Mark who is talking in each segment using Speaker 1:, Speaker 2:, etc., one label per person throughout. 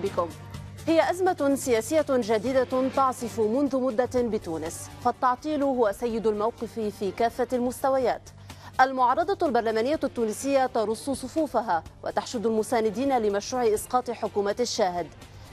Speaker 1: بكم هي أزمة سياسية جديدة تعصف منذ مدة بتونس فالتعطيل هو سيد الموقف في كافة المستويات المعارضة البرلمانية التونسية ترص صفوفها وتحشد المساندين لمشروع إسقاط حكومة الشاهد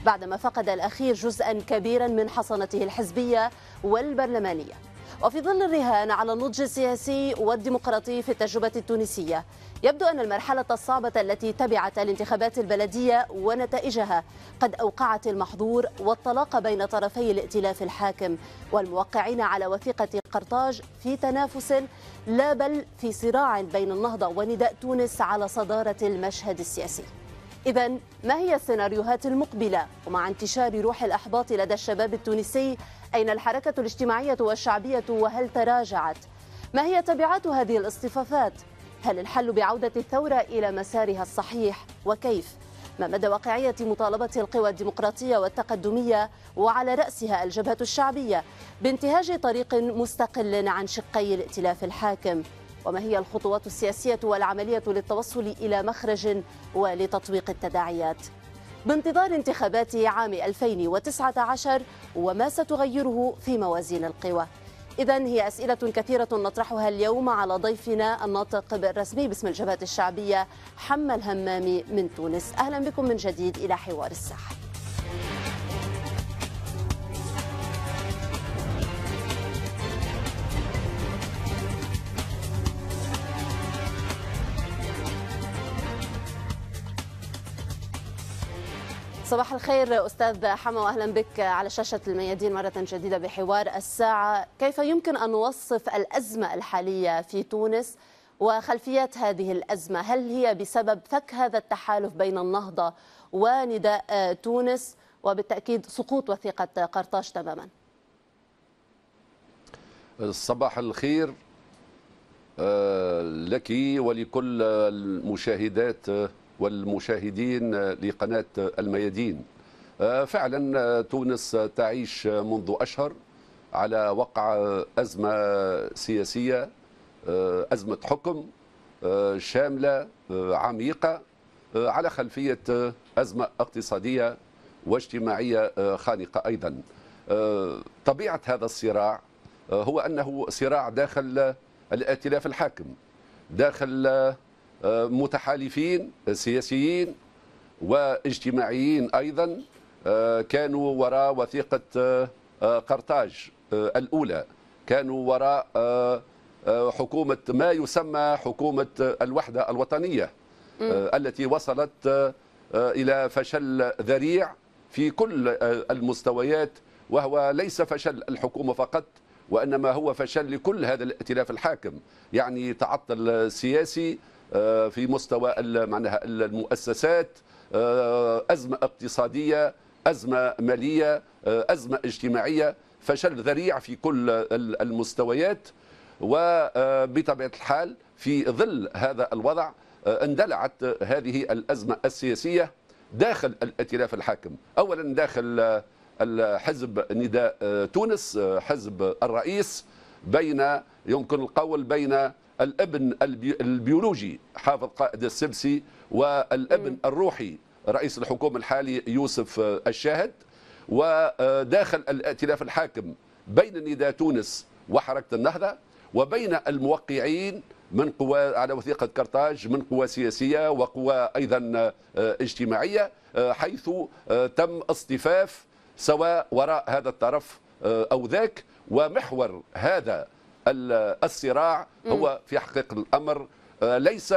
Speaker 1: بعدما فقد الأخير جزءا كبيرا من حصانته الحزبية والبرلمانية وفي ظل الرهان على النضج السياسي والديمقراطي في التجربة التونسية يبدو أن المرحلة الصعبة التي تبعت الانتخابات البلدية ونتائجها قد أوقعت المحظور والطلاق بين طرفي الائتلاف الحاكم والموقعين على وثيقة قرطاج في تنافس لا بل في صراع بين النهضة ونداء تونس على صدارة المشهد السياسي إذا ما هي السيناريوهات المقبلة ومع انتشار روح الإحباط لدى الشباب التونسي أين الحركة الاجتماعية والشعبية وهل تراجعت؟ ما هي تبعات هذه الاصطفافات؟ هل الحل بعودة الثورة إلى مسارها الصحيح وكيف؟ ما مدى واقعية مطالبة القوى الديمقراطية والتقدمية وعلى رأسها الجبهة الشعبية بانتهاج طريق مستقل عن شقي الائتلاف الحاكم؟ وما هي الخطوات السياسية والعملية للتوصل إلى مخرج ولتطبيق التداعيات بانتظار انتخابات عام 2019 وما ستغيره في موازين القوى إذا هي أسئلة كثيرة نطرحها اليوم على ضيفنا الناطق الرسمي باسم الجبهة الشعبية حمى الهمامي من تونس أهلا بكم من جديد إلى حوار الساحة صباح الخير استاذ حما واهلا بك على شاشه الميادين مره جديده بحوار الساعه، كيف يمكن ان نوصف الازمه الحاليه في تونس وخلفيات هذه الازمه؟ هل هي بسبب فك هذا التحالف بين النهضه ونداء تونس وبالتاكيد سقوط وثيقه قرطاج تماما؟
Speaker 2: صباح الخير آه، لك ولكل المشاهدات آه، والمشاهدين لقناة الميادين آه، فعلا آه، تونس تعيش منذ أشهر على وقع أزمة سياسية آه، أزمة حكم شاملة عميقة على خلفية أزمة اقتصادية واجتماعية خانقة أيضا طبيعة هذا الصراع هو أنه صراع داخل الائتلاف الحاكم داخل متحالفين سياسيين واجتماعيين أيضا آه، كانوا وراء وثيقة آه، آه، قرطاج الأولى كانوا وراء حكومة ما يسمى حكومة الوحدة الوطنية التي وصلت إلى فشل ذريع في كل المستويات وهو ليس فشل الحكومة فقط وإنما هو فشل لكل هذا الائتلاف الحاكم يعني تعطل سياسي آه، في مستوى معناها المؤسسات آه، أزمة اقتصادية أزمة مالية آه، أزمة اجتماعية فشل ذريع في كل المستويات وبطبيعة الحال في ظل هذا الوضع اندلعت هذه الأزمة السياسية داخل الائتلاف الحاكم أولا داخل الحزب نداء تونس حزب الرئيس بين يمكن القول بين الابن البيولوجي حافظ قائد السبسي والابن الروحي رئيس الحكومة الحالي يوسف آه، الشاهد وداخل الائتلاف الحاكم بين نداء تونس وحركة النهضة وبين الموقعين من قوى على وثيقة كرتاج من قوى سياسية وقوى أيضا آه، اجتماعية آه، حيث تم اصطفاف سواء وراء هذا الطرف أو ذاك ومحور هذا الصراع هو في حقيقة الأمر آه، ليس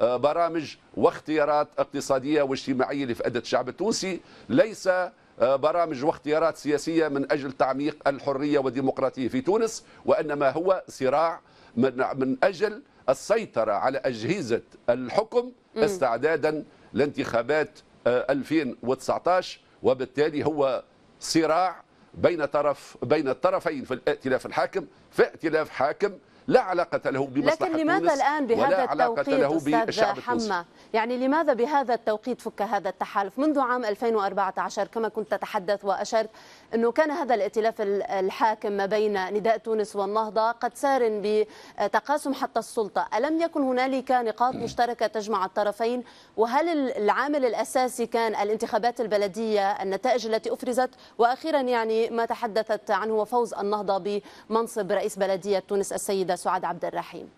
Speaker 2: آه، برامج واختيارات اقتصادية واجتماعية لفئة الشعب التونسي ليس آه، برامج واختيارات سياسية من أجل تعميق الحرية والديمقراطية في تونس وإنما هو صراع من أجل السيطرة على أجهزة الحكم استعدادا لانتخابات 2019 وبالتالي هو صراع بين طرف بين الطرفين في الائتلاف الحاكم في ائتلاف حاكم لا علاقة له بمصلحة لكن لماذا تونس الآن بهذا التوقيت له بالشعب حمى
Speaker 1: يعني لماذا بهذا التوقيت فك هذا التحالف منذ عام 2014 كما كنت تتحدث وأشرت أنه كان هذا الائتلاف الحاكم ما بين نداء تونس والنهضة قد سار بتقاسم حتى السلطة ألم يكن هنالك نقاط مشتركة تجمع الطرفين وهل العامل الأساسي كان الانتخابات البلدية النتائج التي أفرزت وأخيرا يعني ما تحدثت عنه فوز النهضة بمنصب رئيس بلدية تونس السيدة سعاد عبد الرحيم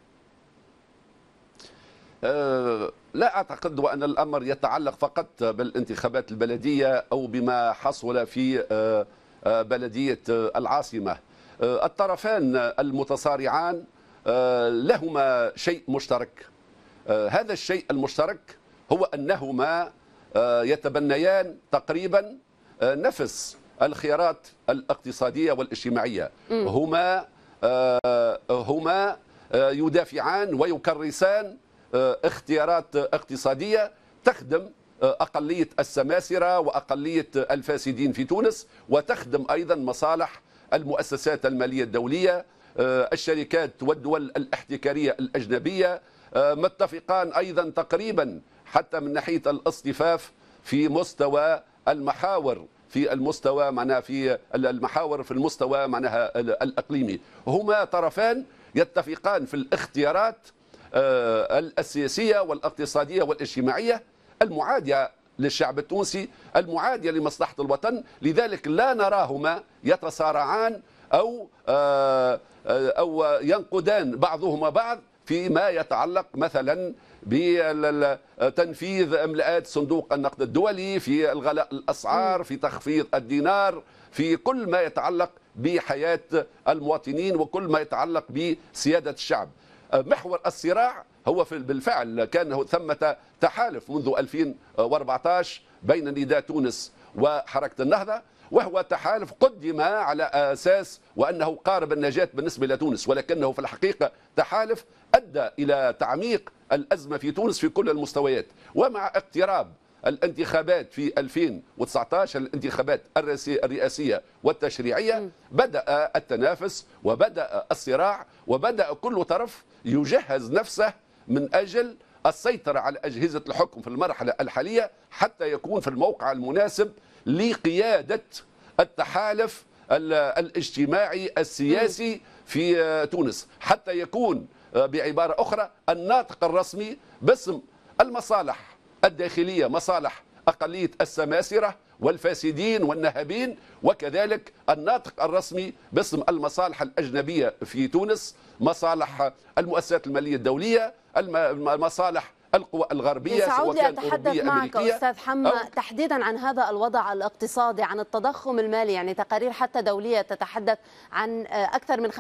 Speaker 2: أه، لا أعتقد وأن الأمر يتعلق فقط بالانتخابات البلدية أو بما حصل في أه، أه، بلدية العاصمة الطرفان المتصارعان لهما شيء مشترك هذا الشيء المشترك هو أنهما يتبنيان تقريبا نفس الخيارات الاقتصادية والاجتماعية هما آه، هما آه، يدافعان ويكرسان آه، اختيارات اقتصادية تخدم أقلية السماسرة وأقلية الفاسدين في تونس وتخدم أيضا مصالح المؤسسات المالية الدولية الشركات والدول الاحتكارية الأجنبية متفقان أيضا تقريبا حتى من ناحية الاصطفاف في مستوى المحاور في المستوى معناها في المحاور في المستوى معناها الاقليمي هما طرفان يتفقان في الاختيارات آه، السياسيه والاقتصاديه والاجتماعيه المعاديه للشعب التونسي المعادية لمصلحة الوطن لذلك لا نراهما يتصارعان أو آه، آه، أو ينقدان بعضهما بعض فيما يتعلق مثلا بتنفيذ املاءات صندوق النقد الدولي في الغلاء الاسعار في تخفيض الدينار في كل ما يتعلق بحياه المواطنين وكل ما يتعلق بسياده الشعب محور الصراع هو بالفعل كان ثمة تحالف منذ 2014 بين نداء تونس وحركة النهضة وهو تحالف قدم على أساس وأنه قارب النجاة بالنسبة لتونس ولكنه في الحقيقة تحالف أدى إلى تعميق الأزمة في تونس في كل المستويات ومع اقتراب الانتخابات في 2019 الانتخابات الرئاسية والتشريعية بدأ التنافس وبدأ الصراع وبدأ كل طرف يجهز نفسه من أجل السيطرة على أجهزة الحكم في المرحلة الحالية حتى يكون في الموقع المناسب لقيادة التحالف الاجتماعي السياسي في آه، تونس حتى يكون آه، بعبارة أخرى الناطق الرسمي باسم المصالح الداخلية مصالح أقلية السماسرة والفاسدين والنهبين وكذلك الناطق الرسمي باسم المصالح الأجنبية في تونس مصالح المؤسسات المالية الدولية المصالح القوى الغربيه سواء كان اتحدث معك استاذ
Speaker 1: حمى تحديدا عن هذا الوضع الاقتصادي عن التضخم المالي يعني تقارير حتى دوليه تتحدث عن اكثر من 50%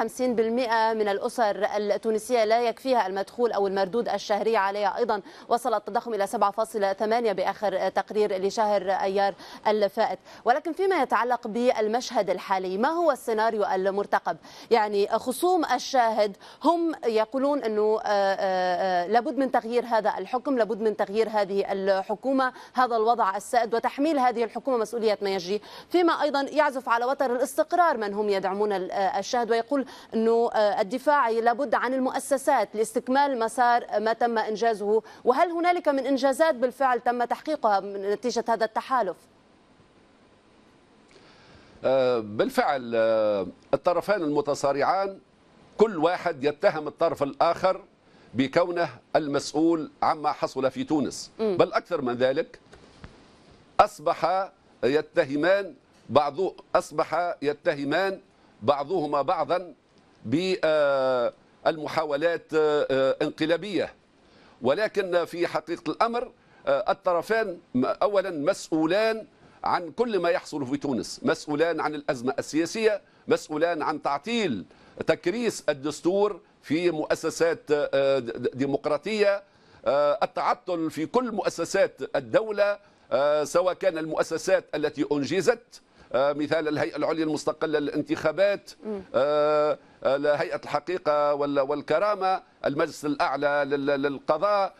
Speaker 1: من الاسر التونسيه لا يكفيها المدخول او المردود الشهري عليها ايضا وصل التضخم الى 7.8 باخر تقرير لشهر ايار الفائت ولكن فيما يتعلق بالمشهد الحالي ما هو السيناريو المرتقب يعني خصوم الشاهد هم يقولون انه آه، آه، آه، لابد من تغيير هذا الحكم لابد من تغيير هذه الحكومة هذا الوضع السائد وتحميل هذه الحكومة مسؤولية ما يجري فيما أيضا يعزف على وتر الاستقرار من هم يدعمون الشهد ويقول أنه آه، الدفاع لابد عن المؤسسات لاستكمال مسار ما تم إنجازه وهل هنالك من إنجازات بالفعل تم تحقيقها من نتيجة هذا التحالف
Speaker 2: آه، بالفعل آه، الطرفان المتصارعان كل واحد يتهم الطرف الآخر بكونه المسؤول عما حصل في تونس بل أكثر من ذلك أصبح يتهمان بعض أصبح يتهمان بعضهما بعضا بالمحاولات آه، انقلابية ولكن في حقيقة الأمر آه، الطرفان أولا مسؤولان عن كل ما يحصل في تونس مسؤولان عن الأزمة السياسية مسؤولان عن تعطيل تكريس الدستور في مؤسسات آه، ديمقراطية آه، التعطل في كل مؤسسات الدولة آه، سواء كان المؤسسات التي أنجزت مثال الهيئة العليا المستقلة للانتخابات هيئة الحقيقة والكرامة المجلس الأعلى للقضاء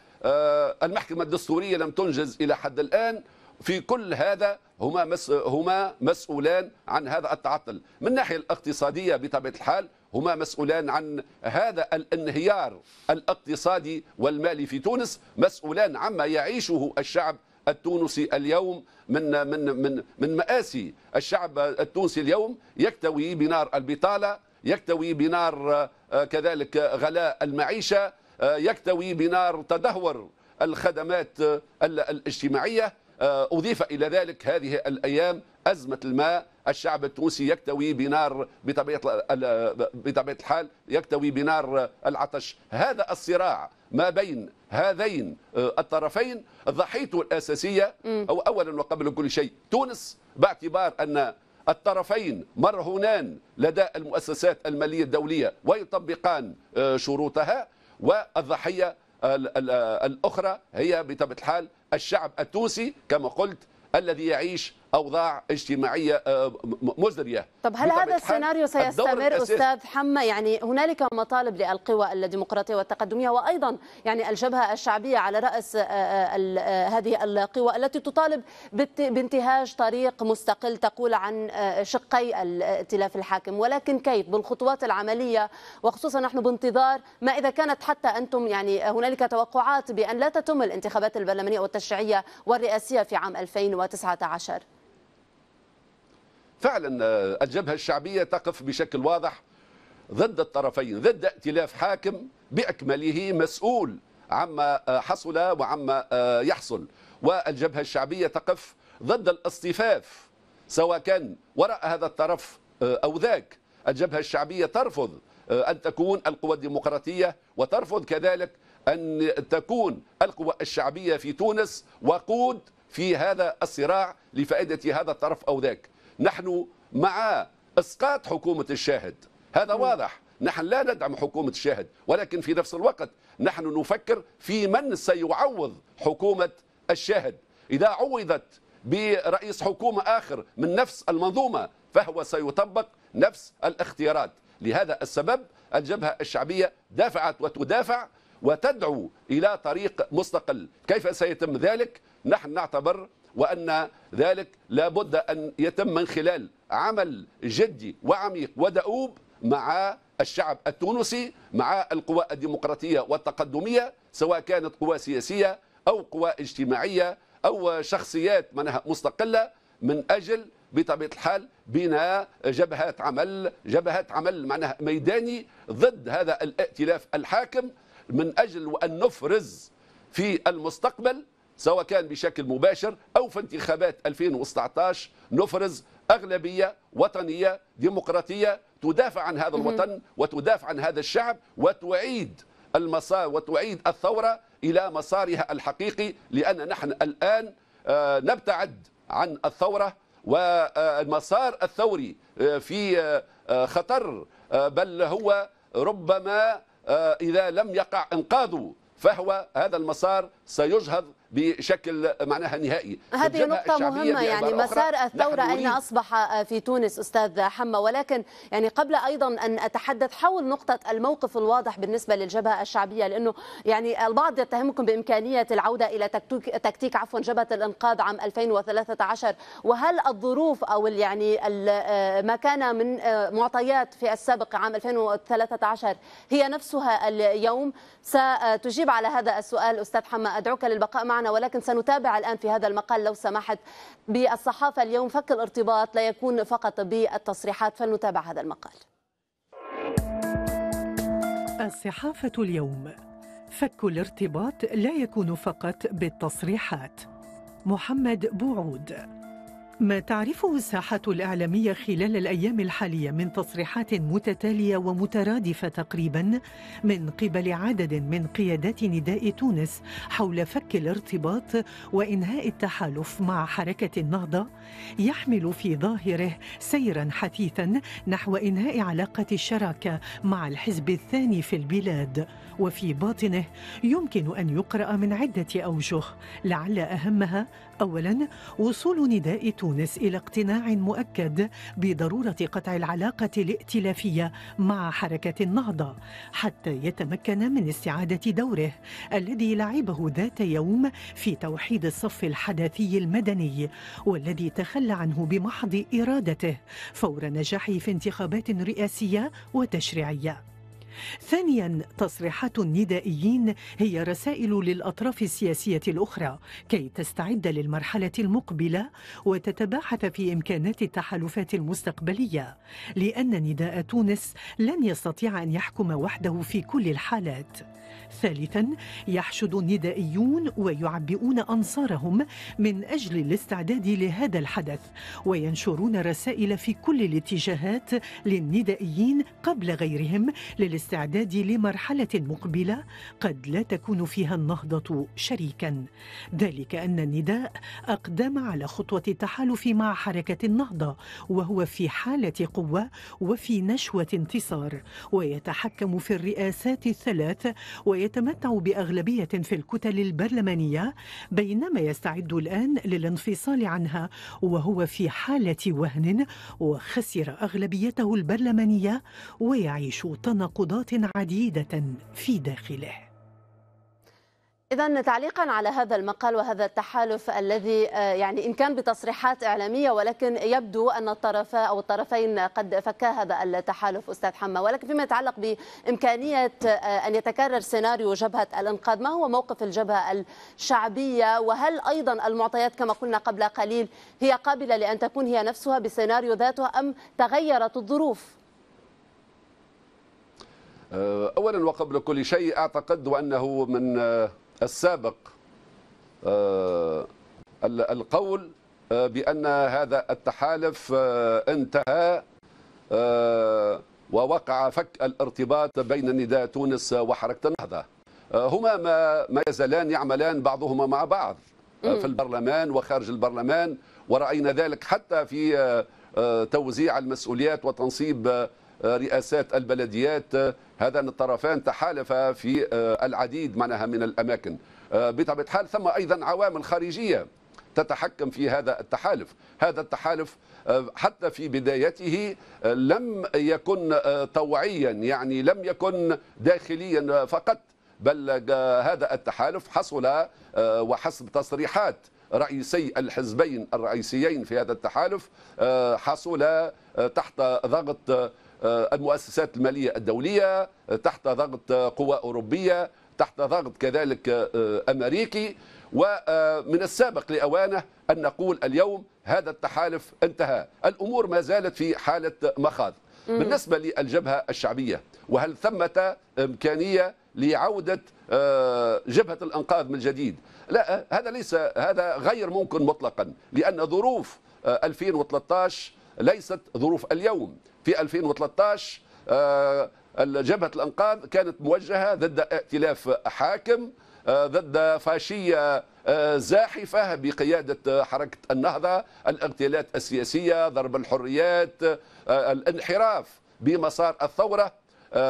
Speaker 2: المحكمة الدستورية لم تنجز إلى حد الآن في كل هذا هما هما مسؤولان عن هذا التعطل من الناحية الاقتصادية بطبيعة الحال هما مسؤولان عن هذا الانهيار الاقتصادي والمالي في تونس مسؤولان عما يعيشه الشعب التونسي اليوم من من من من مآسي الشعب التونسي اليوم يكتوي بنار البطاله يكتوي بنار آه، كذلك غلاء المعيشه آه، يكتوي بنار تدهور الخدمات آه، الاجتماعيه اضيف الى ذلك هذه الايام ازمه الماء الشعب التونسي يكتوي بنار بطبيعه بطبيعه الحال يكتوي بنار العطش هذا الصراع ما بين هذين الطرفين ضحيته الاساسيه او اولا وقبل كل شيء تونس باعتبار ان الطرفين مرهونان لدى المؤسسات الماليه الدوليه ويطبقان آه، شروطها والضحيه الاخرى هي بطبيعه الحال الشعب التونسي كما قلت الذي يعيش اوضاع اجتماعيه آه، مزريه طب هل هذا السيناريو سيستمر استاذ
Speaker 1: حمى يعني هنالك مطالب للقوى الديمقراطيه والتقدميه وايضا يعني الجبهه الشعبيه على راس آه، آه، هذه القوى التي تطالب بانتهاج طريق مستقل تقول عن شقي الائتلاف الحاكم ولكن كيف بالخطوات العمليه وخصوصا نحن بانتظار ما اذا كانت حتى انتم يعني هنالك توقعات بان لا تتم الانتخابات البرلمانيه والتشريعيه والرئاسيه في عام 2019
Speaker 2: فعلا آه، الجبهة الشعبية تقف بشكل واضح ضد الطرفين ضد ائتلاف حاكم بأكمله مسؤول عما آه، حصل وعما آه، يحصل والجبهة الشعبية تقف ضد الاصطفاف سواء كان وراء هذا الطرف أو ذاك الجبهة الشعبية ترفض أن تكون القوى الديمقراطية وترفض كذلك أن تكون القوى الشعبية في تونس وقود في هذا الصراع لفائدة هذا الطرف أو ذاك نحن مع اسقاط حكومه الشاهد هذا واضح نحن لا ندعم حكومه الشاهد ولكن في نفس الوقت نحن نفكر في من سيعوض حكومه الشاهد اذا عوضت برئيس حكومه اخر من نفس المنظومه فهو سيطبق نفس الاختيارات لهذا السبب الجبهه الشعبيه دافعت وتدافع وتدعو الى طريق مستقل كيف سيتم ذلك نحن نعتبر وأن ذلك لا بد أن يتم من خلال عمل جدي وعميق ودؤوب مع الشعب التونسي مع القوى الديمقراطية والتقدمية سواء كانت قوى سياسية أو قوى اجتماعية أو شخصيات منها مستقلة من أجل بطبيعه الحال بناء جبهات عمل جبهات عمل معناها ميداني ضد هذا الائتلاف الحاكم من اجل ان نفرز في المستقبل سواء كان بشكل مباشر أو في انتخابات 2019 نفرز أغلبية وطنية ديمقراطية تدافع عن هذا الوطن وتدافع عن هذا الشعب وتعيد المسار وتعيد الثورة إلى مسارها الحقيقي لأن نحن الآن آه، نبتعد عن الثورة والمسار آه، الثوري آه، في خطر بل هو ربما إذا لم يقع إنقاذه فهو هذا المسار سيجهض بشكل معناها نهائي هذه نقطة مهمة يعني مسار الثورة أين
Speaker 1: أصبح في تونس أستاذ حمى ولكن يعني قبل أيضا أن أتحدث حول نقطة الموقف الواضح بالنسبة للجبهة الشعبية لأنه يعني البعض يتهمكم بإمكانية العودة إلى تكتيك عفوا جبهة الإنقاذ عام 2013 وهل الظروف أو يعني ما كان من معطيات في السابق عام 2013 هي نفسها اليوم ستجيب على هذا السؤال أستاذ حمى أدعوك للبقاء معنا ولكن سنتابع الآن في هذا المقال لو سمحت بالصحافة اليوم فك الارتباط لا يكون فقط بالتصريحات فلنتابع هذا المقال
Speaker 3: الصحافة اليوم فك الارتباط لا يكون فقط بالتصريحات محمد بوعود ما تعرفه الساحة الإعلامية خلال الأيام الحالية من تصريحات متتالية ومترادفة تقريبا من قبل عدد من قيادات نداء تونس حول فك الارتباط وإنهاء التحالف مع حركة النهضة يحمل في ظاهره سيرا حثيثا نحو إنهاء علاقة الشراكة مع الحزب الثاني في البلاد وفي باطنه يمكن أن يقرأ من عدة أوجه لعل أهمها أولا وصول نداء تونس تونس إلى اقتناع مؤكد بضرورة قطع العلاقة الائتلافية مع حركة النهضة حتى يتمكن من استعادة دوره الذي لعبه ذات يوم في توحيد الصف الحداثي المدني والذي تخلى عنه بمحض إرادته فور نجاحه في انتخابات رئاسية وتشريعية ثانيا تصريحات الندائيين هي رسائل للأطراف السياسية الأخرى كي تستعد للمرحلة المقبلة وتتباحث في إمكانات التحالفات المستقبلية لأن نداء تونس لن يستطيع أن يحكم وحده في كل الحالات ثالثا يحشد الندائيون ويعبئون أنصارهم من أجل الاستعداد لهذا الحدث وينشرون رسائل في كل الاتجاهات للندائيين قبل غيرهم للاستعداد لمرحلة مقبلة قد لا تكون فيها النهضة شريكا ذلك أن النداء أقدم على خطوة التحالف مع حركة النهضة وهو في حالة قوة وفي نشوة انتصار ويتحكم في الرئاسات الثلاث وي ويتمتع باغلبيه في الكتل البرلمانيه بينما يستعد الان للانفصال عنها وهو في حاله وهن وخسر اغلبيته البرلمانيه ويعيش تناقضات عديده في داخله
Speaker 1: إذا تعليقا على هذا المقال وهذا التحالف الذي آه، يعني إن كان بتصريحات إعلامية ولكن يبدو أن الطرف أو الطرفين قد فكا هذا التحالف أستاذ حمى ولكن فيما يتعلق بإمكانية آه، أن يتكرر سيناريو جبهة الإنقاذ ما هو موقف الجبهة الشعبية وهل أيضا المعطيات كما قلنا قبل قليل هي قابلة لأن تكون هي نفسها بسيناريو ذاته أم تغيرت الظروف؟
Speaker 2: آه، اولا وقبل كل شيء اعتقد وانه من السابق آه، القول آه، بأن هذا التحالف آه، انتهى ووقع فك الارتباط بين نداء تونس وحركة النهضة هما ما, ما يزالان يعملان بعضهما مع بعض في البرلمان وخارج البرلمان ورأينا ذلك حتى في توزيع المسؤوليات وتنصيب رئاسات البلديات آه، هذا الطرفان تحالفا في آه، العديد معناها من الاماكن آه، بطبيعه الحال ثم ايضا عوامل خارجيه تتحكم في هذا التحالف هذا التحالف حتى في بدايته لم يكن طوعيا يعني لم يكن داخليا فقط بل هذا التحالف حصل وحسب تصريحات رئيسي الحزبين الرئيسيين في هذا التحالف حصل تحت ضغط آه، المؤسسات المالية الدولية آه، تحت ضغط قوى أوروبية تحت ضغط كذلك آه، أمريكي ومن السابق لأوانه أن نقول اليوم هذا التحالف انتهى الأمور ما زالت في حالة مخاض بالنسبة للجبهة الشعبية وهل ثمة إمكانية لعودة جبهة الأنقاذ من جديد لا هذا ليس هذا غير ممكن مطلقا لأن ظروف 2013 ليست ظروف اليوم في 2013 آه، جبهة الأنقاذ كانت موجهة ضد ائتلاف حاكم آه، ضد فاشية آه، زاحفة بقيادة حركة النهضة الاغتيالات السياسية ضرب الحريات الانحراف بمسار الثورة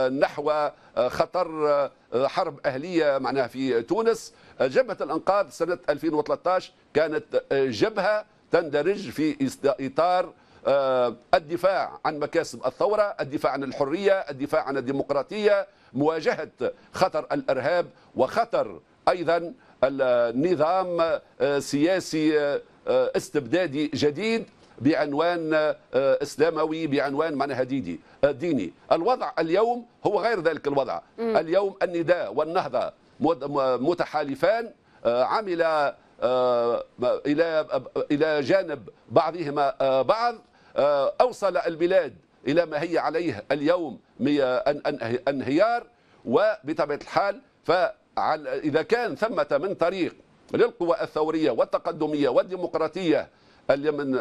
Speaker 2: نحو خطر حرب أهلية معناها في تونس جبهة الأنقاذ سنة 2013 كانت جبهة تندرج في إطار آه، الدفاع عن مكاسب الثورة الدفاع عن الحرية الدفاع عن الديمقراطية مواجهة خطر الإرهاب وخطر أيضا النظام آه، سياسي آه، استبدادي جديد بعنوان اسلاموي بعنوان معناها ديدي ديني الوضع اليوم هو غير ذلك الوضع اليوم النداء والنهضه متحالفان عمل الى الى جانب بعضهما بعض آه، أوصل البلاد إلى ما هي عليه اليوم انهيار وبطبيعة الحال إذا كان ثمة من طريق للقوى الثورية والتقدمية والديمقراطية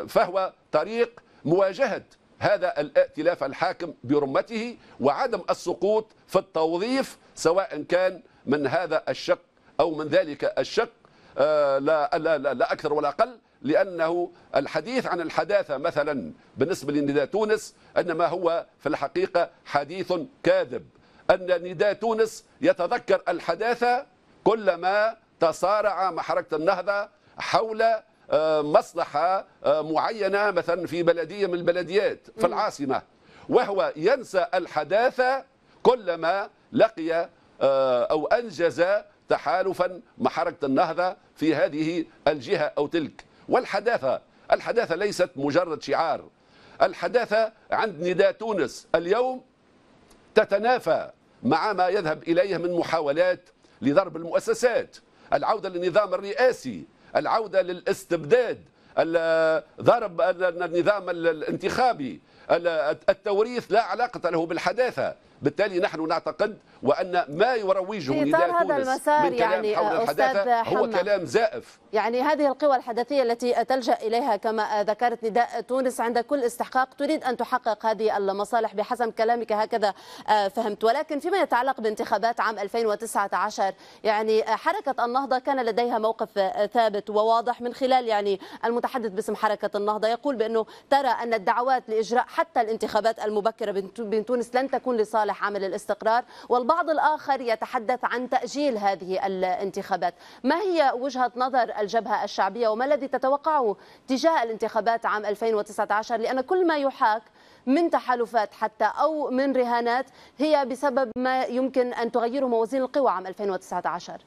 Speaker 2: فهو طريق مواجهة هذا الائتلاف الحاكم برمته وعدم السقوط في التوظيف سواء كان من هذا الشق أو من ذلك الشق آه، لا, لا, لا, لا أكثر ولا أقل لأنه الحديث عن الحداثة مثلا بالنسبة لنداء تونس أنما هو في الحقيقة حديث كاذب أن نداء تونس يتذكر الحداثة كلما تصارع مع حركة النهضة حول آه، مصلحة آه، معينة مثلا في بلدية من البلديات في العاصمة وهو ينسى الحداثة كلما لقي آه، أو أنجز تحالفا مع حركة النهضة في هذه الجهة أو تلك والحداثة الحداثة ليست مجرد شعار الحداثة عند نداء تونس اليوم تتنافى مع ما يذهب إليه من محاولات لضرب المؤسسات العودة للنظام الرئاسي العودة للاستبداد ضرب النظام الانتخابي التوريث لا علاقة له بالحداثة بالتالي نحن نعتقد وان ما يروجه نداء تونس من كلام يعني حول الحداثه هو كلام زائف
Speaker 1: يعني هذه القوى الحداثيه التي تلجا اليها كما ذكرت نداء تونس عند كل استحقاق تريد ان تحقق هذه المصالح بحسب كلامك هكذا آه، فهمت ولكن فيما يتعلق بانتخابات عام 2019 يعني آه، حركه النهضه كان لديها موقف آه، ثابت وواضح من خلال يعني المتحدث باسم حركه النهضه يقول بانه ترى ان الدعوات لاجراء حتى الانتخابات المبكره بين تونس لن تكون لصالح لصالح عامل الاستقرار والبعض الآخر يتحدث عن تأجيل هذه الانتخابات ما هي وجهة نظر الجبهة الشعبية وما الذي تتوقعه تجاه الانتخابات عام 2019 لأن كل ما يحاك من تحالفات حتى أو من رهانات هي بسبب ما يمكن أن تغيره موازين القوى عام 2019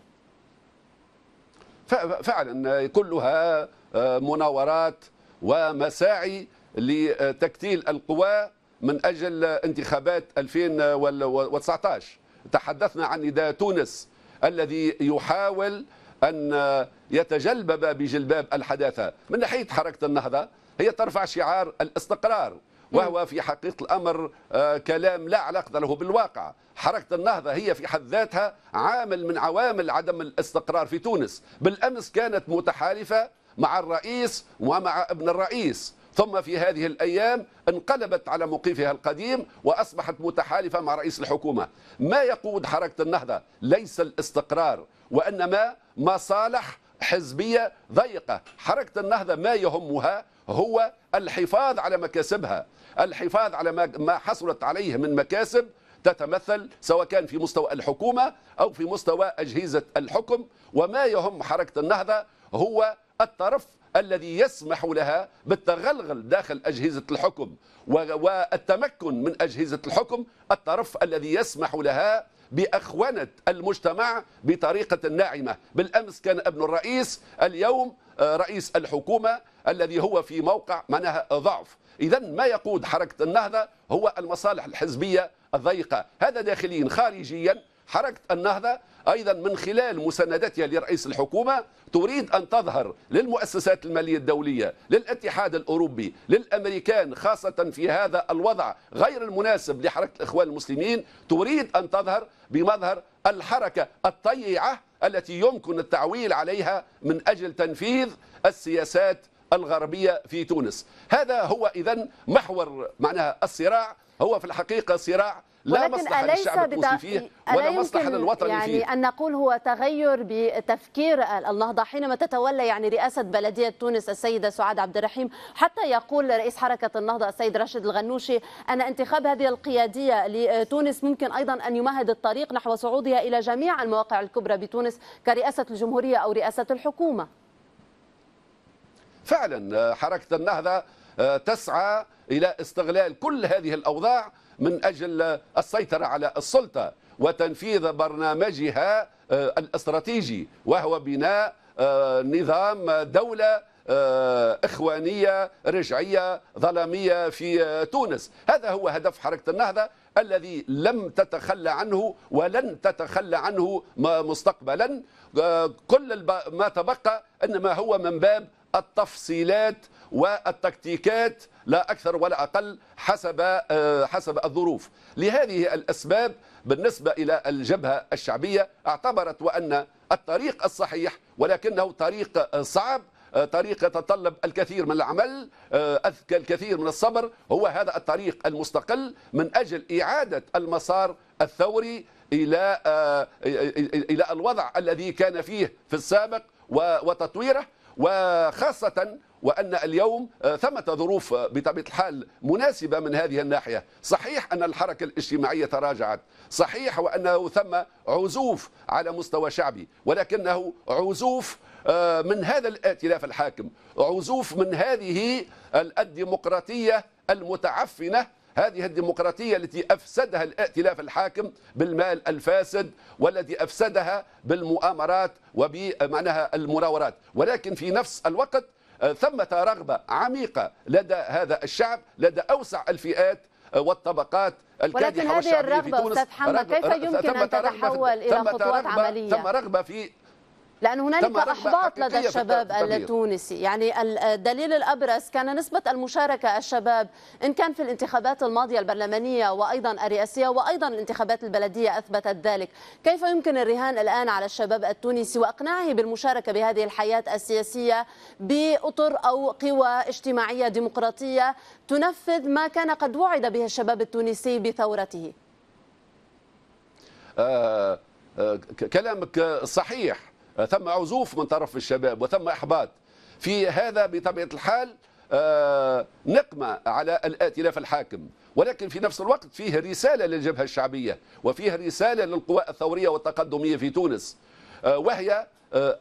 Speaker 2: فعلا كلها آه، مناورات ومساعي لتكتيل القوى من أجل انتخابات 2019 تحدثنا عن نداء تونس الذي يحاول أن يتجلبب بجلباب الحداثة من ناحية حركة النهضة هي ترفع شعار الاستقرار وهو في حقيقة الأمر آه، كلام لا علاقة له بالواقع حركة النهضة هي في حد ذاتها عامل من عوامل عدم الاستقرار في تونس بالأمس كانت متحالفة مع الرئيس ومع ابن الرئيس ثم في هذه الأيام انقلبت على موقفها القديم وأصبحت متحالفة مع رئيس الحكومة ما يقود حركة النهضة ليس الاستقرار وإنما مصالح حزبية ضيقة حركة النهضة ما يهمها هو الحفاظ على مكاسبها الحفاظ على ما حصلت عليه من مكاسب تتمثل سواء كان في مستوى الحكومة أو في مستوى أجهزة الحكم وما يهم حركة النهضة هو الطرف الذي يسمح لها بالتغلغل داخل أجهزة الحكم والتمكن من أجهزة الحكم الطرف الذي يسمح لها بأخونة المجتمع بطريقة ناعمة بالأمس كان ابن الرئيس اليوم آه، رئيس الحكومة الذي هو في موقع معناها ضعف إذا ما يقود حركة النهضة هو المصالح الحزبية الضيقة هذا داخليا خارجيا حركة النهضة أيضا من خلال مساندتها لرئيس الحكومة تريد أن تظهر للمؤسسات المالية الدولية للاتحاد الأوروبي للأمريكان خاصة في هذا الوضع غير المناسب لحركة الإخوان المسلمين تريد أن تظهر بمظهر الحركة الطيعة التي يمكن التعويل عليها من أجل تنفيذ السياسات الغربية في تونس هذا هو إذا محور معناها الصراع هو في الحقيقة صراع لا ولكن مصلحة أليس للشعب بتا... فيه ولا مصلحة للوطن يعني فيه يعني
Speaker 1: أن نقول هو تغير بتفكير النهضة حينما تتولى يعني رئاسة بلدية تونس السيدة سعاد عبد الرحيم حتى يقول رئيس حركة النهضة السيد راشد الغنوشي أن انتخاب هذه القيادية لتونس ممكن أيضا أن يمهد الطريق نحو صعودها إلى جميع المواقع الكبرى بتونس كرئاسة الجمهورية أو رئاسة الحكومة
Speaker 2: فعلا آه، حركة النهضة آه، تسعى إلى استغلال كل هذه الأوضاع من أجل السيطرة على السلطة وتنفيذ برنامجها آه، الاستراتيجي وهو بناء آه، نظام دولة آه، إخوانية رجعية ظلمية في تونس هذا هو هدف حركة النهضة الذي لم تتخلى عنه ولن تتخلى عنه مستقبلا كل ما تبقى إنما هو من باب التفصيلات والتكتيكات لا اكثر ولا اقل حسب آه، حسب الظروف لهذه الاسباب بالنسبه الى الجبهه الشعبيه اعتبرت وان الطريق الصحيح ولكنه طريق آه، صعب آه، طريق يتطلب الكثير من العمل الكثير من الصبر هو هذا الطريق المستقل من اجل اعاده المسار الثوري الى الى الوضع الذي كان فيه في السابق وتطويره وخاصه وأن اليوم آه، ثمة ظروف آه، بطبيعة الحال مناسبة من هذه الناحية صحيح أن الحركة الاجتماعية تراجعت صحيح وأنه ثم عزوف على مستوى شعبي ولكنه عزوف آه، من هذا الائتلاف الحاكم عزوف من هذه الديمقراطية المتعفنة هذه الديمقراطية التي أفسدها الائتلاف الحاكم بالمال الفاسد والذي أفسدها بالمؤامرات وبمعناها المراورات ولكن في نفس الوقت ثمة رغبة عميقة لدى هذا الشعب لدى أوسع الفئات والطبقات ولكن هذه الرغبة أستاذ حمد كيف يمكن أن تتحول إلى خطوات عملية؟ ثم رغبة في
Speaker 1: لأن هنالك أحباط لدى الشباب التونسي يعني الدليل الأبرز كان نسبة المشاركة الشباب إن كان في الانتخابات الماضية البرلمانية وأيضا الرئاسية وأيضا الانتخابات البلدية أثبتت ذلك كيف يمكن الرهان الآن على الشباب التونسي وإقناعه بالمشاركة بهذه الحياة السياسية بأطر أو قوى اجتماعية ديمقراطية تنفذ ما كان قد وعد به الشباب التونسي بثورته
Speaker 2: آه آه كلامك صحيح آه، ثم عزوف من طرف الشباب وثم إحباط في هذا بطبيعة الحال آه، نقمة على الائتلاف الحاكم ولكن في نفس الوقت فيه رسالة للجبهة الشعبية وفيه رسالة للقوى الثورية والتقدمية في تونس آه، وهي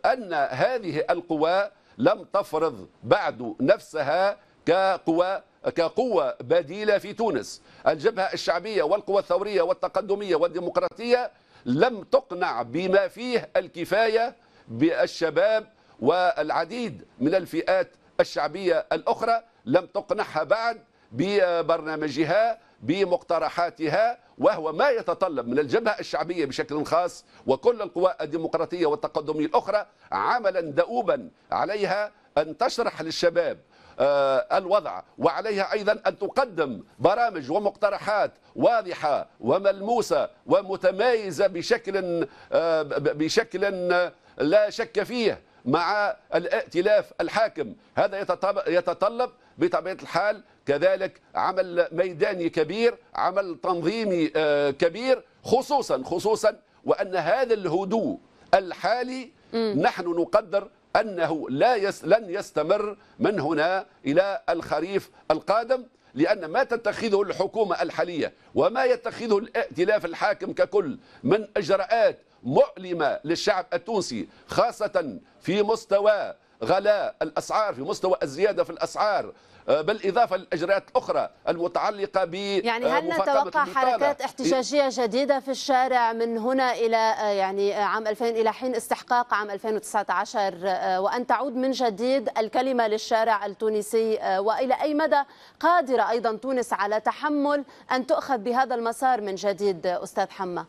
Speaker 2: أن هذه القوى لم تفرض بعد نفسها كقوى كقوة بديلة في تونس الجبهة الشعبية والقوى الثورية والتقدمية والديمقراطية لم تقنع بما فيه الكفاية بالشباب والعديد من الفئات الشعبية الأخرى لم تقنعها بعد ببرنامجها بمقترحاتها وهو ما يتطلب من الجبهة الشعبية بشكل خاص وكل القوى الديمقراطية والتقدمية الأخرى عملا دؤوبا عليها أن تشرح للشباب آه، الوضع وعليها أيضا أن تقدم برامج ومقترحات واضحة وملموسة ومتمايزة بشكل آه، بشكل آه، لا شك فيه مع الائتلاف الحاكم هذا يتطلب بطبيعة الحال كذلك عمل ميداني كبير عمل تنظيمي كبير خصوصا خصوصا وأن هذا الهدوء الحالي نحن نقدر أنه لا يس لن يستمر من هنا إلى الخريف القادم لأن ما تتخذه الحكومة الحالية وما يتخذه الائتلاف الحاكم ككل من إجراءات مؤلمة للشعب التونسي خاصة في مستوى غلاء الأسعار في مستوى الزيادة في الأسعار آه، بل إضافة للإجراءات الأخرى المتعلقة ب يعني آه، هل نتوقع حركات إيه؟
Speaker 1: احتجاجية جديدة في الشارع من هنا إلى آه، يعني عام 2000 إلى حين استحقاق عام 2019 وأن تعود من جديد الكلمة للشارع التونسي وإلى أي مدى قادرة أيضا تونس على تحمل أن تؤخذ بهذا المسار من جديد أستاذ حمّة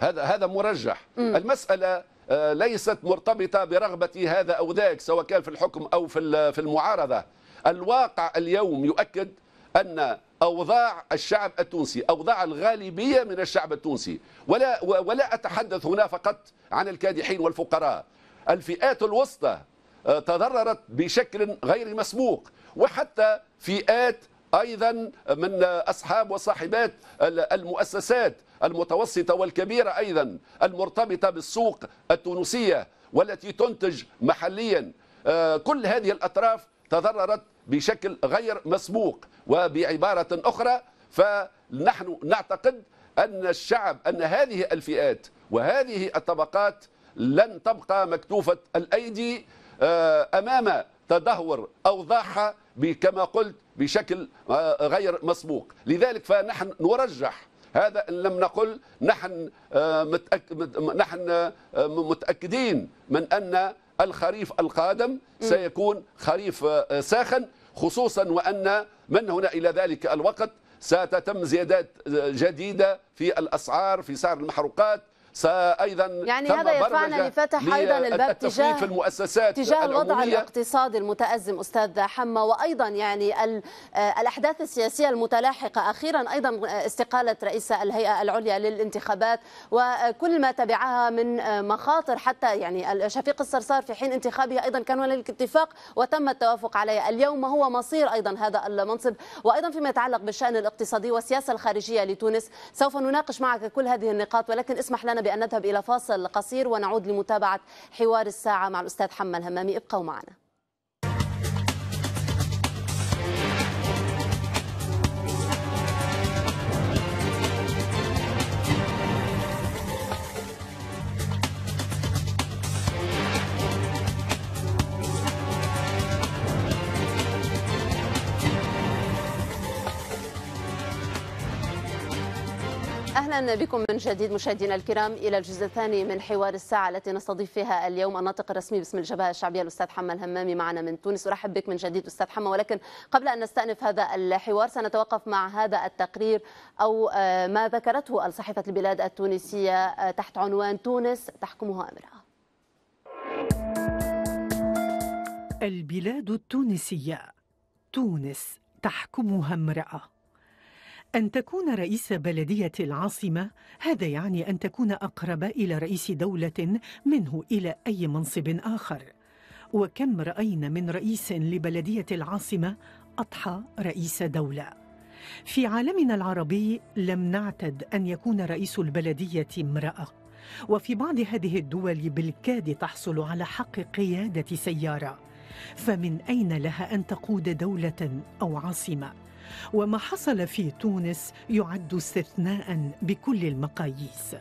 Speaker 2: هذا هذا مرجح المسألة آه، ليست مرتبطة برغبة هذا أو ذاك سواء كان في الحكم أو في المعارضة الواقع اليوم يؤكد أن أوضاع الشعب التونسي أوضاع الغالبية من الشعب التونسي ولا, ولا أتحدث هنا فقط عن الكادحين والفقراء الفئات الوسطى آه، تضررت بشكل غير مسبوق وحتى فئات ايضا من اصحاب وصاحبات المؤسسات المتوسطة والكبيرة أيضا المرتبطة بالسوق التونسية والتي تنتج محليا آه، كل هذه الأطراف تضررت بشكل غير مسبوق وبعبارة أخرى فنحن نعتقد أن الشعب أن هذه الفئات وهذه الطبقات لن تبقى مكتوفة الأيدي آه، أمام تدهور أوضاعها كما قلت بشكل آه، غير مسبوق لذلك فنحن نرجح هذا إن لم نقل نحن آه، متأكد نحن آه، متأكدين من أن الخريف القادم سيكون خريف آه، ساخن خصوصا وأن من هنا إلى ذلك الوقت ستتم زيادات جديدة في الأسعار في سعر المحروقات سايضا يعني هذا يدفعنا لفتح ايضا الباب تجاه في المؤسسات تجاه الوضع
Speaker 1: الاقتصادي المتازم استاذ حما وايضا يعني آه، الاحداث السياسيه المتلاحقه اخيرا ايضا استقاله رئيس الهيئه العليا للانتخابات وكل ما تبعها من آه، مخاطر حتى يعني شفيق الصرصار في حين انتخابه ايضا كان هنالك اتفاق وتم التوافق عليه اليوم هو مصير ايضا هذا المنصب وايضا فيما يتعلق بالشان الاقتصادي والسياسه الخارجيه لتونس سوف نناقش معك كل هذه النقاط ولكن اسمح لنا بأن نذهب إلى فاصل قصير ونعود لمتابعة حوار الساعة مع الأستاذ حمّل همامي ابقوا معنا اهلا بكم من جديد مشاهدينا الكرام الى الجزء الثاني من حوار الساعه التي نستضيف فيها اليوم الناطق الرسمي باسم الجبهه الشعبيه الاستاذ حما الهمامي معنا من تونس ارحب بك من جديد استاذ حما ولكن قبل ان نستانف هذا الحوار سنتوقف مع هذا التقرير او آه، ما ذكرته صحيفه البلاد التونسيه آه، تحت عنوان تونس تحكمها امراه
Speaker 3: البلاد التونسيه تونس تحكمها امراه أن تكون رئيس بلدية العاصمة هذا يعني أن تكون أقرب إلى رئيس دولة منه إلى أي منصب آخر وكم رأينا من رئيس لبلدية العاصمة أضحى رئيس دولة في عالمنا العربي لم نعتد أن يكون رئيس البلدية امرأة وفي بعض هذه الدول بالكاد تحصل على حق قيادة سيارة فمن أين لها أن تقود دولة أو عاصمة؟ وما حصل في تونس يعد استثناء بكل المقاييس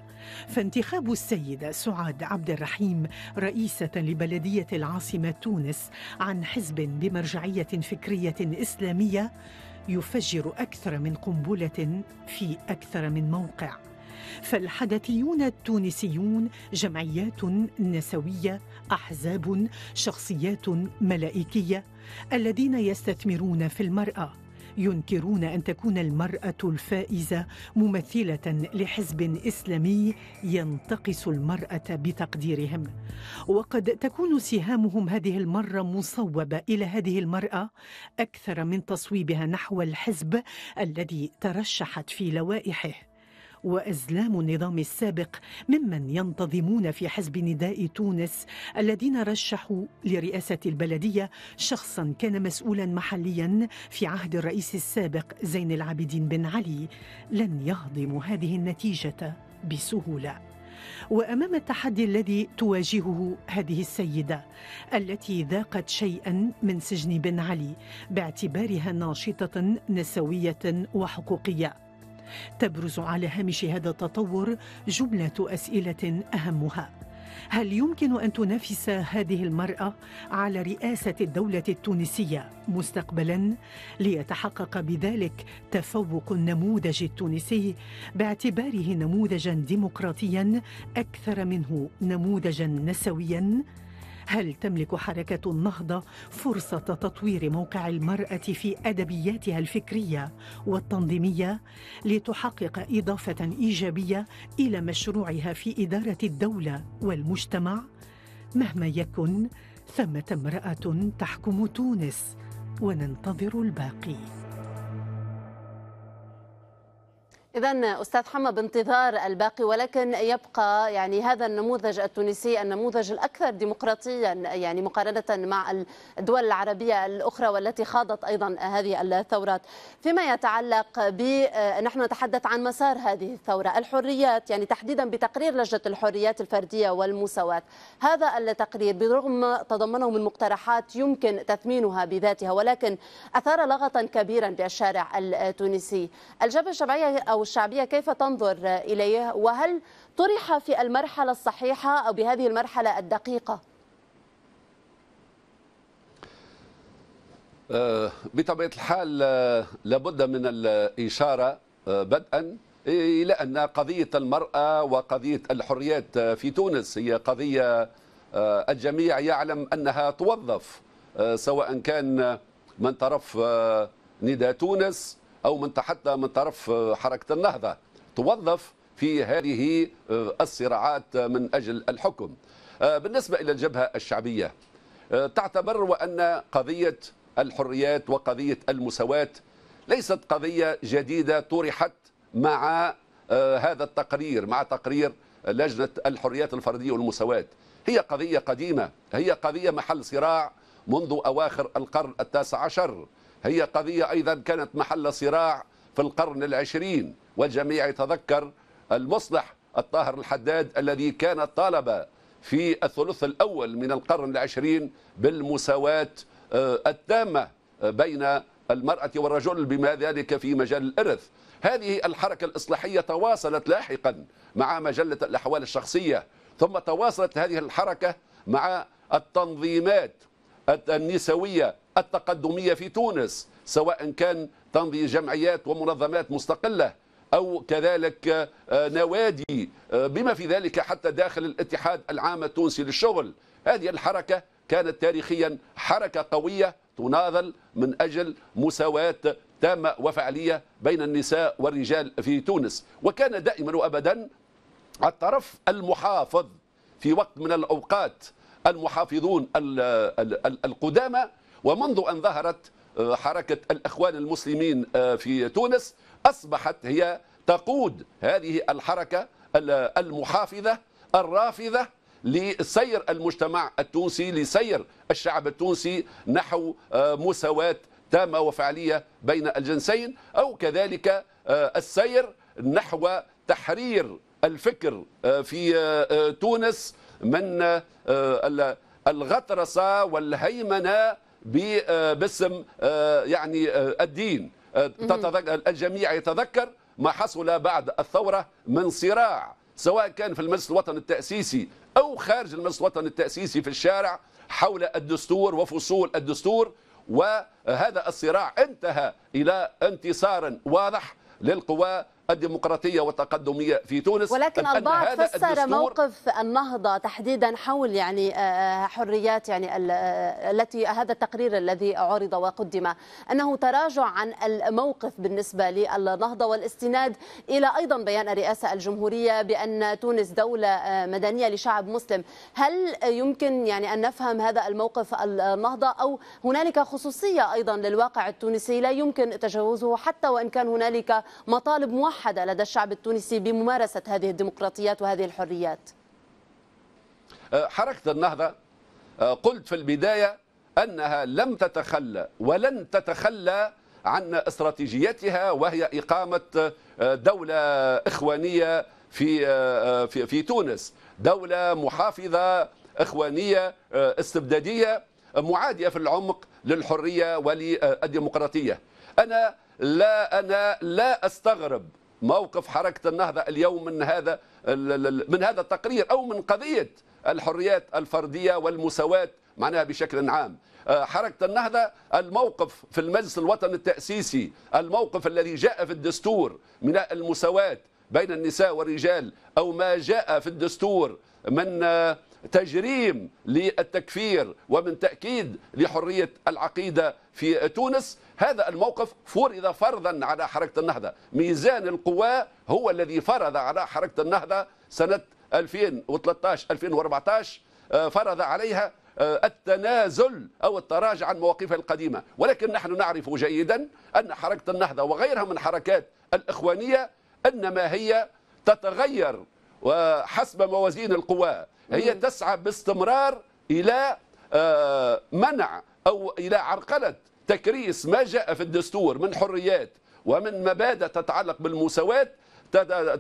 Speaker 3: فانتخاب السيدة سعاد عبد الرحيم رئيسة لبلدية العاصمة تونس عن حزب بمرجعية فكرية إسلامية يفجر أكثر من قنبلة في أكثر من موقع فالحدثيون التونسيون جمعيات نسويه احزاب شخصيات ملائكيه الذين يستثمرون في المراه ينكرون أن تكون المرأة الفائزة ممثلة لحزب إسلامي ينتقص المرأة بتقديرهم وقد تكون سهامهم هذه المرة مصوبة إلى هذه المرأة أكثر من تصويبها نحو الحزب الذي ترشحت في لوائحه وأزلام النظام السابق ممن ينتظمون في حزب نداء تونس الذين رشحوا لرئاسة البلدية شخصا كان مسؤولا محليا في عهد الرئيس السابق زين العابدين بن علي لن يهضموا هذه النتيجة بسهولة وامام التحدي الذي تواجهه هذه السيده التي ذاقت شيئا من سجن بن علي باعتبارها ناشطه نسويه وحقوقيه تبرز على هامش هذا التطور جمله اسئله اهمها هل يمكن ان تنافس هذه المراه على رئاسه الدوله التونسيه مستقبلا ليتحقق بذلك تفوق النموذج التونسي باعتباره نموذجا ديمقراطيا اكثر منه نموذجا نسويا هل تملك حركة النهضة فرصة تطوير موقع المرأة في أدبياتها الفكرية والتنظيمية لتحقق إضافة إيجابية إلى مشروعها في إدارة الدولة والمجتمع؟ مهما يكن ثمة امرأة تحكم تونس وننتظر الباقي
Speaker 1: إذا أستاذ حما بانتظار الباقي ولكن يبقى يعني هذا النموذج التونسي النموذج الأكثر ديمقراطيا يعني مقارنة مع الدول العربية الأخرى والتي خاضت أيضا هذه الثورات فيما يتعلق ب آه، نحن نتحدث عن مسار هذه الثورة الحريات يعني تحديدا بتقرير لجنة الحريات الفردية والمساواة هذا التقرير برغم ما تضمنه من مقترحات يمكن تثمينها بذاتها ولكن أثار لغطا كبيرا بالشارع التونسي الجبهة الشبعية أو الشعبية كيف تنظر إليه وهل طرح في المرحلة الصحيحة أو بهذه المرحلة الدقيقة؟
Speaker 2: آه، بطبيعة الحال آه، لابد من الإشارة آه، بدءا إلى أن قضية المرأة وقضية الحريات في تونس هي قضية الجميع يعلم أنها توظف سواء كان من طرف نداء تونس او من حتى من طرف آه، حركه النهضه توظف في هذه آه، الصراعات آه، من اجل الحكم. بالنسبه الى الجبهه الشعبيه تعتبر وان قضيه الحريات وقضيه المساواه ليست قضيه جديده طرحت مع هذا التقرير مع تقرير لجنه الحريات الفرديه والمساواه. هي قضيه قديمه، هي قضيه محل صراع منذ اواخر القرن التاسع عشر. هي قضية أيضا كانت محل صراع في القرن العشرين والجميع يتذكر المصلح الطاهر الحداد الذي كان طالب في الثلث الأول من القرن العشرين بالمساواة آه، التامة آه، بين المرأة والرجل بما ذلك في مجال الإرث هذه الحركة الإصلاحية تواصلت لاحقا مع مجلة الأحوال الشخصية ثم تواصلت هذه الحركة مع التنظيمات النسوية التقدمية في تونس سواء كان تنضي جمعيات ومنظمات مستقلة أو كذلك آه، نوادي آه، بما في ذلك حتى داخل الاتحاد العام التونسي للشغل هذه الحركة كانت تاريخيا حركة قوية تناضل من أجل مساواة تامة وفعلية بين النساء والرجال في تونس وكان دائما وأبدا الطرف المحافظ في وقت من الأوقات المحافظون القدامى ومنذ أن ظهرت آه، حركة الأخوان المسلمين آه، في تونس أصبحت هي تقود هذه الحركة المحافظة الرافضة لسير المجتمع التونسي لسير الشعب التونسي نحو آه، مساواة تامة وفعلية بين الجنسين أو كذلك السير نحو تحرير الفكر في تونس من الغطرسة والهيمنة باسم آه، يعني آه، الدين آه، الجميع يتذكر ما حصل بعد الثورة من صراع سواء كان في المجلس الوطني التأسيسي أو خارج المجلس الوطني التأسيسي في الشارع حول الدستور وفصول الدستور وهذا الصراع انتهى إلى انتصار واضح للقوى الديمقراطيه والتقدميه في تونس ولكن البعض فسر
Speaker 1: موقف النهضه تحديدا حول يعني آه، آه، حريات يعني آه، التي هذا التقرير الذي عرض وقدم انه تراجع عن الموقف بالنسبه للنهضه والاستناد الى ايضا بيان الرئاسه الجمهوريه بان تونس دوله مدنيه لشعب مسلم هل يمكن يعني ان نفهم هذا الموقف النهضه او هنالك خصوصيه ايضا للواقع التونسي لا يمكن تجاوزه حتى وان كان هنالك مطالب موحده موحده لدى الشعب التونسي بممارسه هذه الديمقراطيات وهذه الحريات
Speaker 2: أه، حركه النهضه أه، قلت في البدايه انها لم تتخلى ولن تتخلى عن استراتيجيتها وهي اقامه أه، دوله اخوانيه في في, في تونس دوله محافظه اخوانيه استبداديه معاديه في العمق للحريه وللديمقراطيه انا لا انا لا استغرب موقف حركة النهضة اليوم من هذا من هذا التقرير أو من قضية الحريات الفردية والمساواة معناها بشكل عام آه، حركة النهضة الموقف في المجلس الوطني التأسيسي الموقف الذي جاء في الدستور من المساواة بين النساء والرجال أو ما جاء في الدستور من آه، تجريم للتكفير ومن تأكيد لحرية العقيدة في تونس هذا الموقف فرض فرضا على حركة النهضة ميزان القوى هو الذي فرض على حركة النهضة سنة 2013-2014 آه، فرض عليها آه، التنازل أو التراجع عن مواقفها القديمة ولكن نحن نعرف جيدا أن حركة النهضة وغيرها من حركات الإخوانية أنما هي تتغير وحسب موازين القوى هي تسعى باستمرار إلى آه، منع أو إلى عرقلة تكريس ما جاء في الدستور من حريات ومن مبادئ تتعلق بالمساواة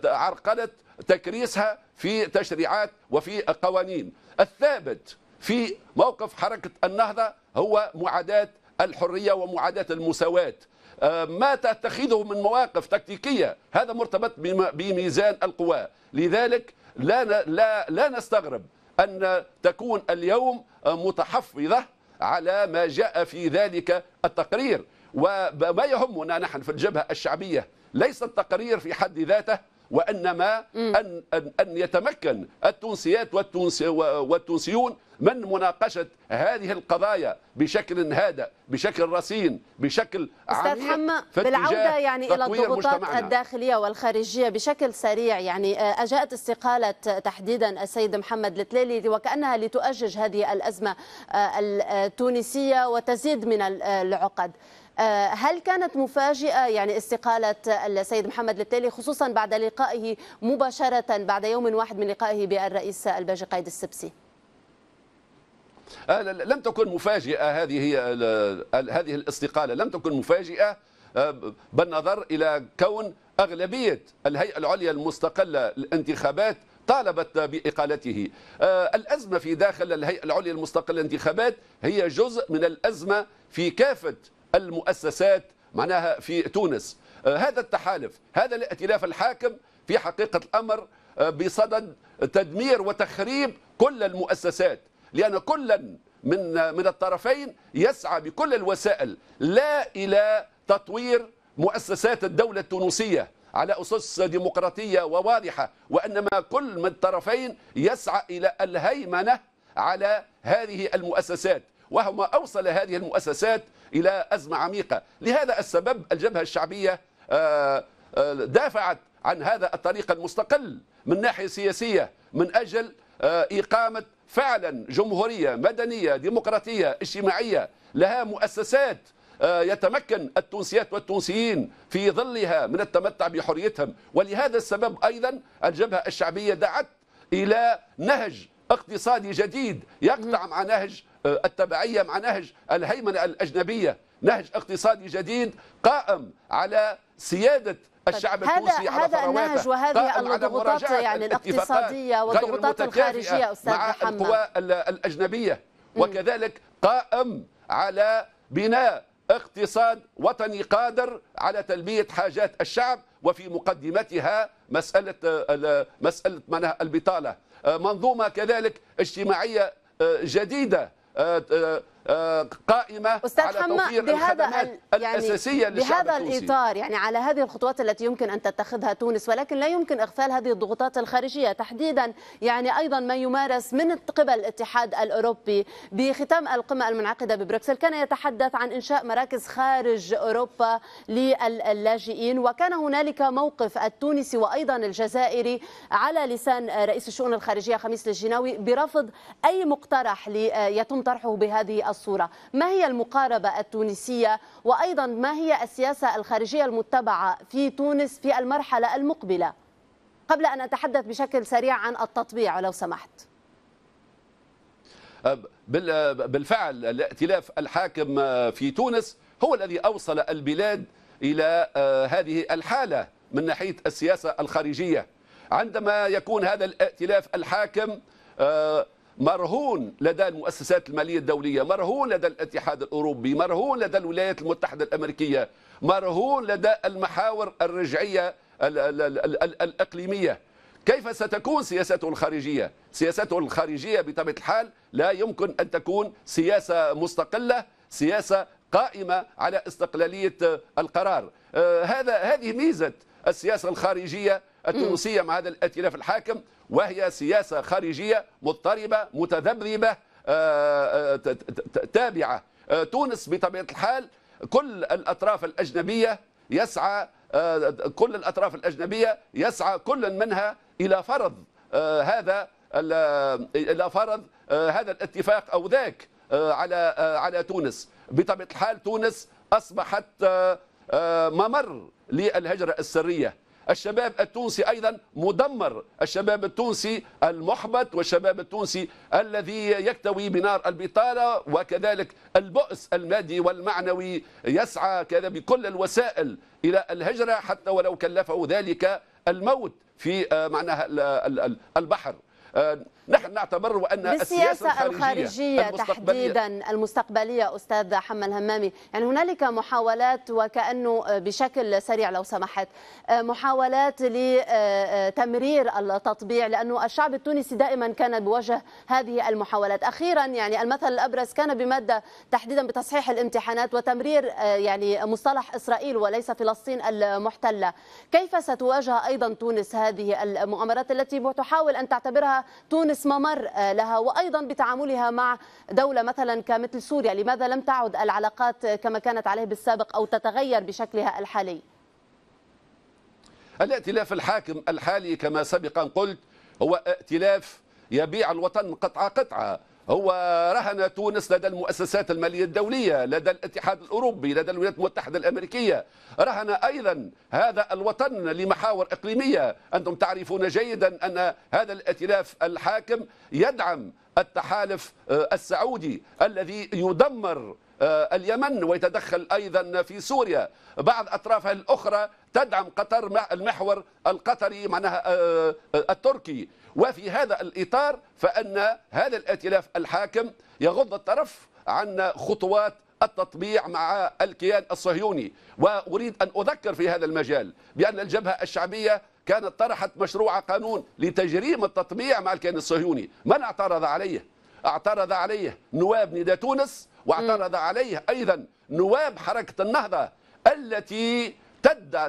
Speaker 2: عرقلة تكريسها في تشريعات وفي قوانين الثابت في موقف حركة النهضة هو معاداة الحرية ومعاداة المساواة آه، ما تتخذه من مواقف تكتيكية هذا مرتبط بميزان القوى لذلك لا, لا, لا نستغرب أن تكون اليوم متحفظة على ما جاء في ذلك التقرير وما يهمنا نحن في الجبهة الشعبية ليس التقرير في حد ذاته وانما ان ان, أن يتمكن التونسيات والتونسي والتونسيون من مناقشه هذه القضايا بشكل هادئ بشكل رصين بشكل استاذ حمى بالعوده يعني الى الضغوطات
Speaker 1: الداخليه والخارجيه بشكل سريع يعني آه، اجاءت استقاله تحديدا السيد محمد التليلي وكانها لتؤجج هذه الازمه آه، آه، التونسيه وتزيد من العقد آه، هل كانت مفاجئة يعني استقالة السيد محمد التالي خصوصا بعد لقائه مباشرة بعد يوم واحد من لقائه بالرئيس الباجي قايد السبسي
Speaker 2: آه، لم تكن مفاجئة هذه هذه الاستقالة لم تكن مفاجئة آه، بالنظر إلى كون أغلبية الهيئة العليا المستقلة للانتخابات طالبت بإقالته الأزمة في داخل الهيئة العليا المستقلة للانتخابات هي جزء من الأزمة في كافة المؤسسات معناها في تونس آه، هذا التحالف هذا الائتلاف الحاكم في حقيقة الأمر آه، بصدد تدمير وتخريب كل المؤسسات لأن كلا من من الطرفين يسعى بكل الوسائل لا إلى تطوير مؤسسات الدولة التونسية على أسس ديمقراطية وواضحة وإنما كل من الطرفين يسعى إلى الهيمنة على هذه المؤسسات وهما أوصل هذه المؤسسات إلى أزمة عميقة لهذا السبب الجبهة الشعبية آه، آه، دافعت عن هذا الطريق المستقل من ناحية سياسية من أجل آه، إقامة فعلا جمهورية مدنية ديمقراطية اجتماعية لها مؤسسات يتمكن التونسيات والتونسيين في ظلها من التمتع بحريتهم ولهذا السبب أيضا الجبهة الشعبية دعت إلى نهج اقتصادي جديد يقطع مع نهج آه، التبعية مع نهج الهيمنة الأجنبية نهج اقتصادي جديد قائم على سيادة طيب، الشعب التونسي على هذا النهج وهذه الضغوطات يعني الاقتصادية والضغوطات الخارجية أستاذ مع محمد القوى الأجنبية وكذلك قائم على بناء اقتصاد وطني قادر على تلبية حاجات الشعب وفي مقدمتها مسألة مسألة البطالة آه، منظومة كذلك اجتماعية آه، جديدة 呃。قائمة أستاذ على توفير بهذا الخدمات يعني الأساسية بهذا الإطار
Speaker 1: يعني على هذه الخطوات التي يمكن أن تتخذها تونس ولكن لا يمكن إغفال هذه الضغوطات الخارجية تحديدا يعني أيضا ما يمارس من قبل الاتحاد الأوروبي بختام القمة المنعقدة ببروكسل كان يتحدث عن إنشاء مراكز خارج أوروبا للاجئين وكان هنالك موقف التونسي وأيضا الجزائري على لسان رئيس الشؤون الخارجية خميس الجناوي برفض أي مقترح آه، يتم طرحه بهذه الصورة ما هي المقاربة التونسية وأيضا ما هي السياسة الخارجية المتبعة في تونس في المرحلة المقبلة قبل أن أتحدث بشكل سريع عن التطبيع لو سمحت
Speaker 2: أه، بالفعل الائتلاف الحاكم آه، في تونس هو الذي أوصل البلاد إلى آه، هذه الحالة من ناحية السياسة الخارجية عندما يكون هذا الائتلاف الحاكم مرهون لدى المؤسسات المالية الدولية مرهون لدى الاتحاد الأوروبي مرهون لدى الولايات المتحدة الأمريكية مرهون لدى المحاور الرجعية الأقليمية كيف ستكون سياسته الخارجية سياسته الخارجية بطبيعة الحال لا يمكن أن تكون سياسة مستقلة سياسة قائمة على استقلالية القرار آه، هذا هذه ميزة السياسة الخارجية التونسية مع هذا الائتلاف الحاكم وهي سياسة خارجية مضطربة متذبذبة آه، آه، تابعة آه، تونس بطبيعة الحال كل الأطراف الأجنبية يسعى كل الأطراف الأجنبية يسعى كل منها إلى فرض هذا إلى فرض هذا الاتفاق أو ذاك على على تونس بطبيعة الحال تونس أصبحت ممر للهجرة السرية الشباب التونسي أيضا مدمر الشباب التونسي المحبط والشباب التونسي الذي يكتوي بنار البطالة وكذلك البؤس المادي والمعنوي يسعى كذا بكل الوسائل إلى الهجرة حتى ولو كلفه ذلك الموت في آه، معناها البحر آه، نحن نعتبر وان السياسه الخارجيه تحديدا
Speaker 1: المستقبليه استاذ حمد الهمامي يعني هنالك محاولات وكانه بشكل سريع لو سمحت محاولات لتمرير التطبيع لانه الشعب التونسي دائما كان بوجه هذه المحاولات اخيرا يعني المثل الابرز كان بماده تحديدا بتصحيح الامتحانات وتمرير يعني مصطلح اسرائيل وليس فلسطين المحتله كيف ستواجه ايضا تونس هذه المؤامرات التي تحاول ان تعتبرها تونس ممر لها وأيضا بتعاملها مع دولة مثلا كمثل سوريا لماذا لم تعد العلاقات كما كانت عليه بالسابق أو تتغير بشكلها الحالي
Speaker 2: الائتلاف الحاكم الحالي كما سبقا قلت هو ائتلاف يبيع الوطن قطعة قطعة هو رهن تونس لدى المؤسسات المالية الدولية لدى الاتحاد الأوروبي لدى الولايات المتحدة الأمريكية رهن أيضا هذا الوطن لمحاور إقليمية أنتم تعرفون جيدا أن هذا الائتلاف الحاكم يدعم التحالف آه، السعودي الذي يدمر آه، اليمن ويتدخل أيضا في سوريا بعض أطرافها الأخرى تدعم قطر المحور القطري معناها آه، آه، التركي وفي هذا الإطار فأن هذا الائتلاف الحاكم يغض الطرف عن خطوات التطبيع مع الكيان الصهيوني وأريد أن أذكر في هذا المجال بأن الجبهة الشعبية كانت طرحت مشروع قانون لتجريم التطبيع مع الكيان الصهيوني من اعترض عليه؟ اعترض عليه نواب نداء تونس واعترض عليه أيضا نواب حركة النهضة التي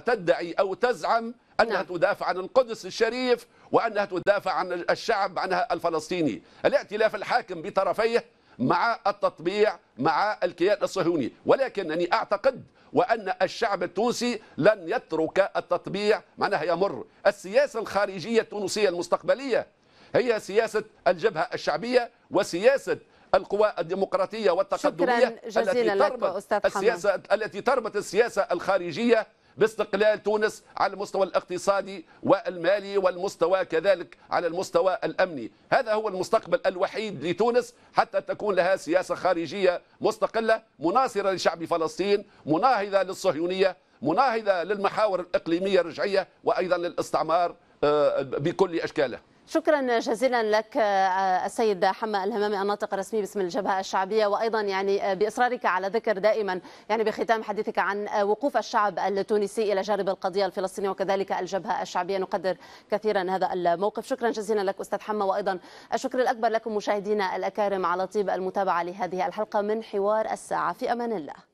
Speaker 2: تدعي أو تزعم أنها نعم. تدافع عن القدس الشريف وأنها تدافع عن الشعب عنها الفلسطيني الائتلاف الحاكم بطرفيه مع التطبيع مع الكيان الصهيوني ولكنني أعتقد وأن الشعب التونسي لن يترك التطبيع معناها يمر السياسة الخارجية التونسية المستقبلية هي سياسة الجبهة الشعبية وسياسة القوى الديمقراطية والتقدمية التي تربط السياسة حمد. التي تربط السياسة الخارجية باستقلال تونس على المستوى الاقتصادي والمالي والمستوى كذلك على المستوى الامني، هذا هو المستقبل الوحيد لتونس حتى تكون لها سياسه خارجيه مستقله مناصره لشعب فلسطين، مناهضه للصهيونيه، مناهضه للمحاور الاقليميه الرجعيه وايضا للاستعمار آه، بكل اشكاله.
Speaker 1: شكرا جزيلا لك آه، السيد حما الهمامي الناطق الرسمي باسم الجبهه الشعبيه وايضا يعني آه، باصرارك على ذكر دائما يعني بختام حديثك عن آه، وقوف الشعب التونسي الى جانب القضيه الفلسطينيه وكذلك الجبهه الشعبيه نقدر كثيرا هذا الموقف شكرا جزيلا لك استاذ حما وايضا الشكر الاكبر لكم مشاهدينا الاكارم على طيب المتابعه لهذه الحلقه من حوار الساعه في امان الله